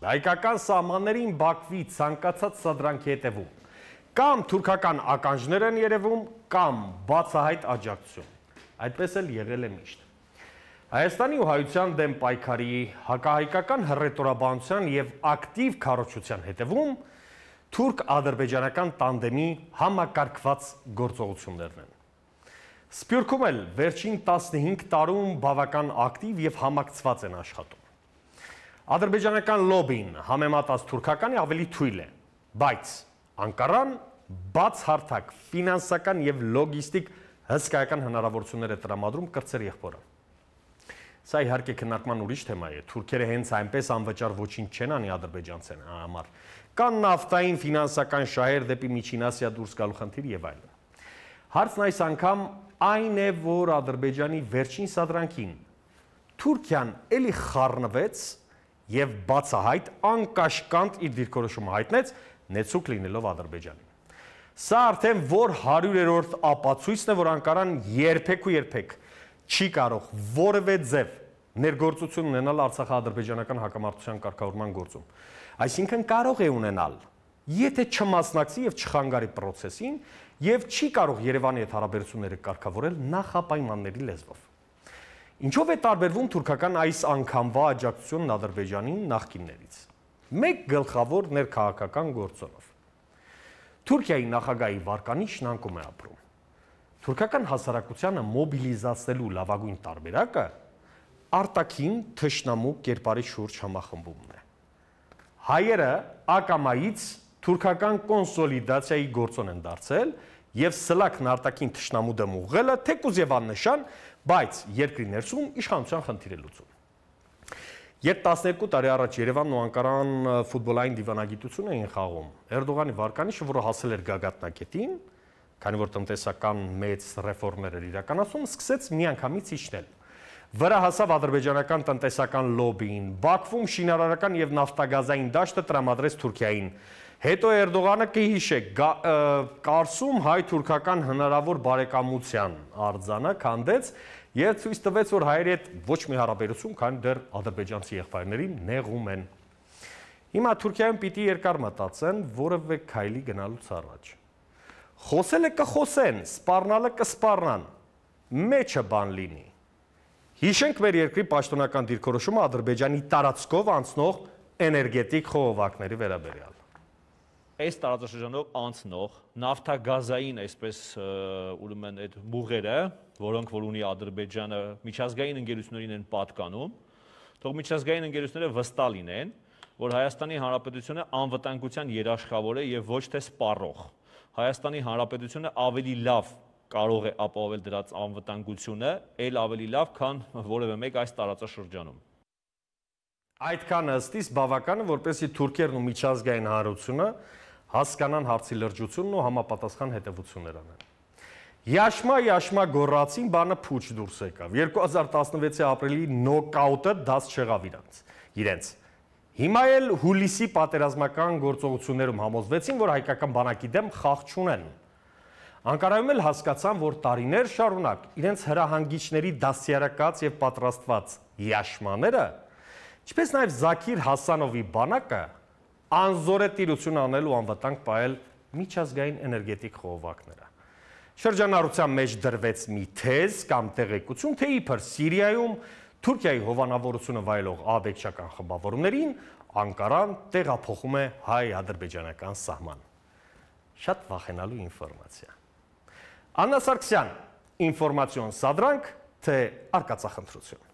հայկական սահմաններին Բաքվի ցանկացած սադրանքի հետևում կամ թուրքական ականջներ են երևում կամ բացահայտ աջակցություն։ Այդպես էլ եղել է միշտ։ Հայաստանի ու հայության դեմ պայքարի հակահայկական հռետորաբանության եւ ակտիվ քարոզչության հետևում թուրք-ադրբեջանական տանդեմի համակարգված գործողություններն են։ Սպյուրքում էլ վերջին 15 տարում բավական ակտիվ եւ համակցված են աշխատում։ Ադրբեջանական լոբին համեմատած թուրքականի ավելի թույլ է, բայց Անկարան բաց հարթակ ֆինանսական եւ լոգիստիկ հսկայական հնարավորություններ է տրամադրում կրծեր եղբորը։ Սա իհարկե քննարկման ուրիշ թեմա է։ Թուրքերը հենց այնպես անվճար ոչինչ չեն անի ադրբեջանցեն համար։ Կան նավթային ֆինանսական շահեր դեպի Միջին Ասիա դուրս գալու խնդիր եւ այլն։ Հարցն այս անգամ այն է, որ Ադրբեջանի վերջին սադրանքին Թուրքիան էլի խառնվեց եւ բացահայտ անկաշկանդ իր դիրքորոշումը հայտնեց նեցուկ լինելով Ադրբեջանի։ Սա արդեն որ 100-երորդ ապացույցն է, որ Անկարան երբեք ու երբեք չի կարող որևէ ձև ներգործություն ունենալ Արցախա-ադրբեջանական հակամարտության կարգավորման գործում։ Այսինքն կարող է ունենալ, եթե չմասնակցի եւ չխանգարի process-ին, եւ չի կարող Երևանի հետ հարաբերությունները կարգավորել նախապայմանների լեզվով։ Ինչով է տարբերվում թուրքական այս անգամվա աջակցությունն Ադրբեջանի նախկիններից։ Մեկ գլխավոր ներքաղաքական գործոնով։ Թուրքիայի նախագահի վարկանի շնանկում է ապրում։ Թուրքական հասարակությանը մոբիլիզացնելու լավագույն տարբերակը արտաքին թշնամու կերպարի շուրջ համախմբումն է։ Հայերը ակամայից թուրքական կոնսոլիդացիայի գործոն են դարձել եւ սլակն արտաքին ճշնամու դեմ ուղղելը թեկուզ եւ աննշան, բայց երկրի ներսում իշխանության խնդիրը լուծում։ Երբ 12 տարի առաջ Երևանն ու Անկարան ֆուտբոլային դիվանագիտություն էին խաղում, Էրդողանի վարկանիշը, որը հասել էր գագաթնակետին, քանի որ տնտեսական մեծ ռեֆորմներ էր իրականացում, սկսեց միանգամից իջնել։ Վրա հասավ ադրբեջանական տնտեսական լոբին, Բաքվում շինարարական եւ նավթագազային դաշտը տրամադրեց Թուրքիային։ Հետո Էրդողանը կհիշեք, Կարսում հայ-թուրքական հնարավոր բարեկամության արձանակ հանդեց եւ ցույց տվեց, որ հայերը այդ ոչ մի հարաբերություն, քան դեռ ադրբեջանցի եղբայրներին նեղում են։ Հիմա Թուրքիայում պիտի երկար մտածեն որևէ քայլի գնալուց առաջ։ Խոսելը կխոսեն, սպառնալը կսպառնան։ Մեջը բան լինի։ Հիշենք մեր երկրի պաշտոնական դիրքորոշումը Ադրբեջանի տարածքով անցնող էներգետիկ խողովակների վերաբերյալ այս տարածաշրջանով անցնող նավթագազային այսպես ուրեմն են այդ մուղերը, որոնք որ ունի Ադրբեջանը միջազգային ընկերություններին են պատկանում, թող միջազգային ընկերությունները վստահ լինեն, որ Հայաստանի Հանրապետությունը անվտանգության երաշխավոր է եւ ոչ թե սպառող։ Հայաստանի Հանրապետությունը ավելի լավ կարող է ապահովել դրած անվտանգությունը, ել ավելի լավ, քան որևէ մեկ այս տարածաշրջանում։ Այդքան ըստիս բավական է, որպեսի Թուրքերն ու միջազգային հանրությունը հասկանան հարցի լրջությունն ու համապատասխան հետևություններ անեն։ Յաշմա Յաշմա գորացին բանը փուչ դուրս եկավ։ 2016-ի ապրիլի նոկաուտը դաս չեղավ իրանց։ Իրենց Հիմա էլ հուլիսի պատերազմական գործողություններում համոզվեցին, որ հայկական բանակի դեմ խաղ չունեն։ Անկարայում էլ հասկացան, որ տարիներ շարունակ իրենց հրահանգիչների դասյարակած եւ պատրաստված յաշմաները, ինչպես նաեւ Զաքիր Հասանովի բանակը անզորետիրություն անել ու անվտանգ պահել միջազգային էներգետիկ խողովակները։ Շրջանառության մեջ դրվեց մի թեզ կամ տեղեկություն, թե իբր Սիրիայում Թուրքիայի հովանավորությունը վայելող աբեկչական խմբավորումներին Անկարան տեղափոխում է հայ-ադրբեջանական սահման։ Շատ վախենալու ինֆորմացիա։ Աննա Սարգսյան, ինֆորմացիոն սադրանք, թե արկածախնդրություն։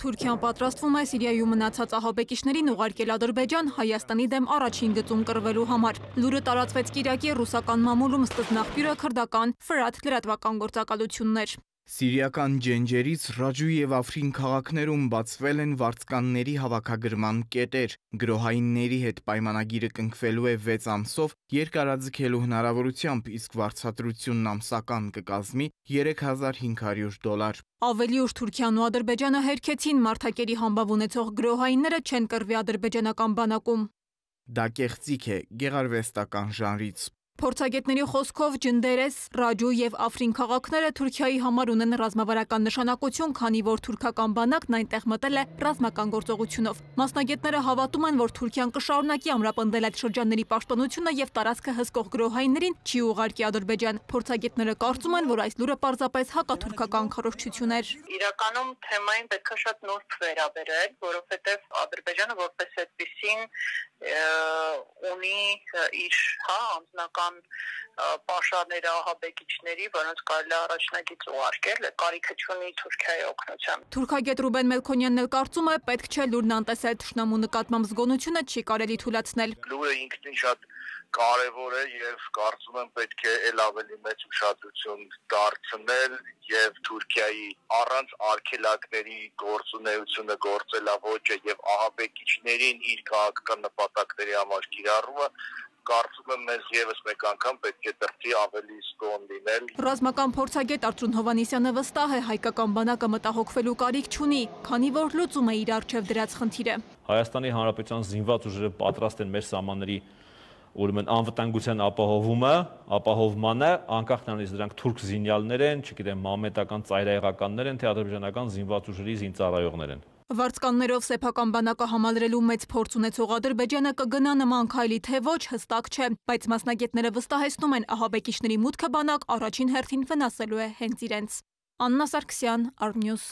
Թուրքիան պատրաստվում է Սիրիայում մնացած ահաբեկիչներին ուղարկել Ադրբեջան Հայաստանի դեմ առաջին գծում կռվելու համար։ Լուրը տարածվեց Կիրակի ռուսական մամուլում ստզնախ բյուրոկրդական ֆրատ լրատվական գործակալություններ։ Սիրիական ջենջերից Ռաջու եւ Աֆրին քաղաքներում բացվել են վարձկանների հավաքագրման կետեր։ Գրոհայինների հետ պայմանագիրը կնքվելու է 6 ամսով երկարաձգելու հնարավորությամբ, իսկ վարձատրությունն ամսական կկազմի 3500 դոլար։ Ավելի ուշ Թուրքիան ու Ադրբեջանը հերքեցին Մարտակերի համբավ ունեցող գրոհայինները չեն կրվի ադրբեջանական բանակում։ Դա կեղծիք է գեղարվեստական ժանրից։ Փորձագետների խոսքով Ջնդերես, Ռաջու եւ Աֆրին քաղաքները Թուրքիայի համար ունեն ռազմավարական նշանակություն, քանի որ թուրքական բանակն այնտեղ մտել է ռազմական գործողությունով։ Մասնագետները հավատում են, որ Թուրքիան կշարունակի ամրապնդել այդ շրջանների պաշտպանությունը եւ տարածքը հսկող գրոհայիններին չի ուղարկի Ադրբեջան։ Փորձագետները կարծում են, որ այս լուրը պարզապես հակաթուրքական քարոշչություն էր։ Իրականում թեմային պետք է շատ նուրբ վերաբերել, որովհետեւ Ադրբեջանը որպես այդպեսին ունի իր հա անձնական կան պաշարներ ահաբեկիչների, որոնց կարելի առաջնագից ուղարկել, կարիքը չունի Թուրքիայի օգնության։ Թուրքագետ Ռուբեն Մելքոնյանն էլ կարծում է, պետք չէ լուրն անտեսել ճշնամու նկատմամբ զգոնությունը չի կարելի թույլացնել։ Լուրը ինքնին շատ կարևոր է եւ կարծում եմ պետք է ել ավելի մեծ ուշադրություն դարձնել եւ Թուրքիայի առանց արկելակների գործունեությունը գործելա ոճը եւ ահաբեկիչներին իր քաղաքական նպատակների համար կիրառումը կարծում եմ մեզ եւս մեկ անգամ պետք է դրդի ավելի ստոն լինել։ Ռազմական փորձագետ Արծուն Հովանիսյանը վստահ է հայկական բանակը մտահոգվելու կարիք չունի, քանի որ լուծում է իր արջև դրած խնդիրը։ Հայաստանի Հանրապետության զինված ուժերը պատրաստ են մեր սահմանների ուրեմն անվտանգության ապահովումը, ապահովմանը, անկախ նրանից դրանք թուրք զինյալներ են, չգիտեմ, մամետական ծայրահեղականներ են, թե ադրբեջանական զինված ուժերի զինծառայողներ են։ Վարձկաններով սեփական բանակը համալրելու մեծ փորձ ունեցող Ադրբեջանը կգնա նման քայլի թե ոչ հստակ չէ, բայց մասնագետները վստահեցնում են ահաբեկիչների մուտքը բանակ առաջին հերթին վնասելու է հենց իրենց։ Աննա Սարգսյան, Արմյուս։